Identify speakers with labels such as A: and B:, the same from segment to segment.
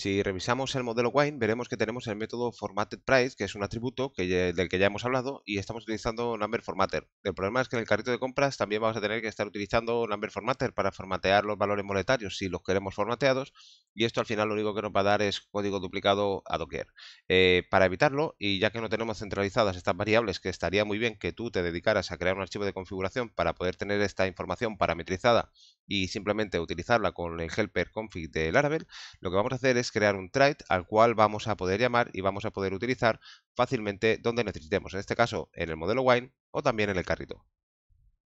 A: Si revisamos el modelo Wine, veremos que tenemos el método formatted price, que es un atributo del que ya hemos hablado, y estamos utilizando number formatter. El problema es que en el carrito de compras también vamos a tener que estar utilizando number formatter para formatear los valores monetarios si los queremos formateados, y esto al final lo único que nos va a dar es código duplicado a Docker. Eh, para evitarlo, y ya que no tenemos centralizadas estas variables, que estaría muy bien que tú te dedicaras a crear un archivo de configuración para poder tener esta información parametrizada y simplemente utilizarla con el helper config de Laravel, lo que vamos a hacer es crear un trait al cual vamos a poder llamar y vamos a poder utilizar fácilmente donde necesitemos, en este caso en el modelo Wine o también en el carrito.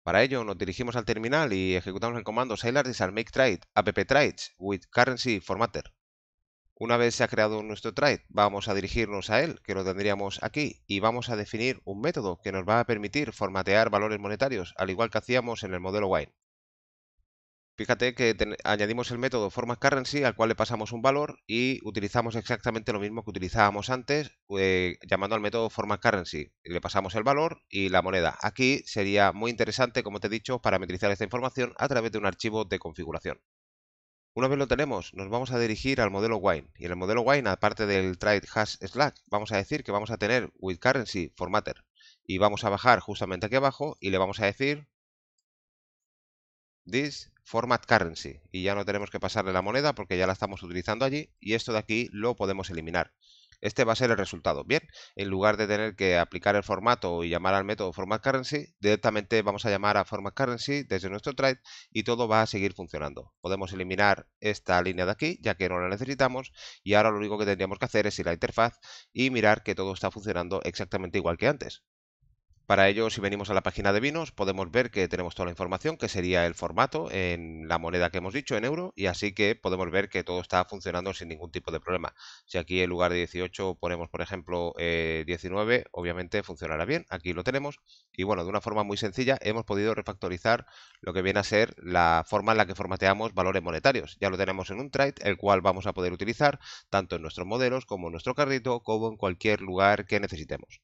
A: Para ello, nos dirigimos al terminal y ejecutamos el comando Sailor Make Trade app trades with currency formatter. Una vez se ha creado nuestro trade, vamos a dirigirnos a él, que lo tendríamos aquí, y vamos a definir un método que nos va a permitir formatear valores monetarios, al igual que hacíamos en el modelo Wine. Fíjate que añadimos el método FormatCurrency currency al cual le pasamos un valor y utilizamos exactamente lo mismo que utilizábamos antes eh, llamando al método FormatCurrency. currency. Le pasamos el valor y la moneda. Aquí sería muy interesante, como te he dicho, parametrizar esta información a través de un archivo de configuración. Una vez lo tenemos, nos vamos a dirigir al modelo Wine. Y en el modelo Wine, aparte del trade hash slack, vamos a decir que vamos a tener WithCurrencyFormatter Y vamos a bajar justamente aquí abajo y le vamos a decir this format currency y ya no tenemos que pasarle la moneda porque ya la estamos utilizando allí y esto de aquí lo podemos eliminar. Este va a ser el resultado. Bien, en lugar de tener que aplicar el formato y llamar al método FormatCurrency currency, directamente vamos a llamar a FormatCurrency currency desde nuestro trade y todo va a seguir funcionando. Podemos eliminar esta línea de aquí ya que no la necesitamos y ahora lo único que tendríamos que hacer es ir a la interfaz y mirar que todo está funcionando exactamente igual que antes. Para ello, si venimos a la página de vinos, podemos ver que tenemos toda la información, que sería el formato en la moneda que hemos dicho, en euro, y así que podemos ver que todo está funcionando sin ningún tipo de problema. Si aquí en lugar de 18 ponemos, por ejemplo, 19, eh, obviamente funcionará bien. Aquí lo tenemos. Y bueno, de una forma muy sencilla, hemos podido refactorizar lo que viene a ser la forma en la que formateamos valores monetarios. Ya lo tenemos en un trade, el cual vamos a poder utilizar tanto en nuestros modelos como en nuestro carrito, como en cualquier lugar que necesitemos.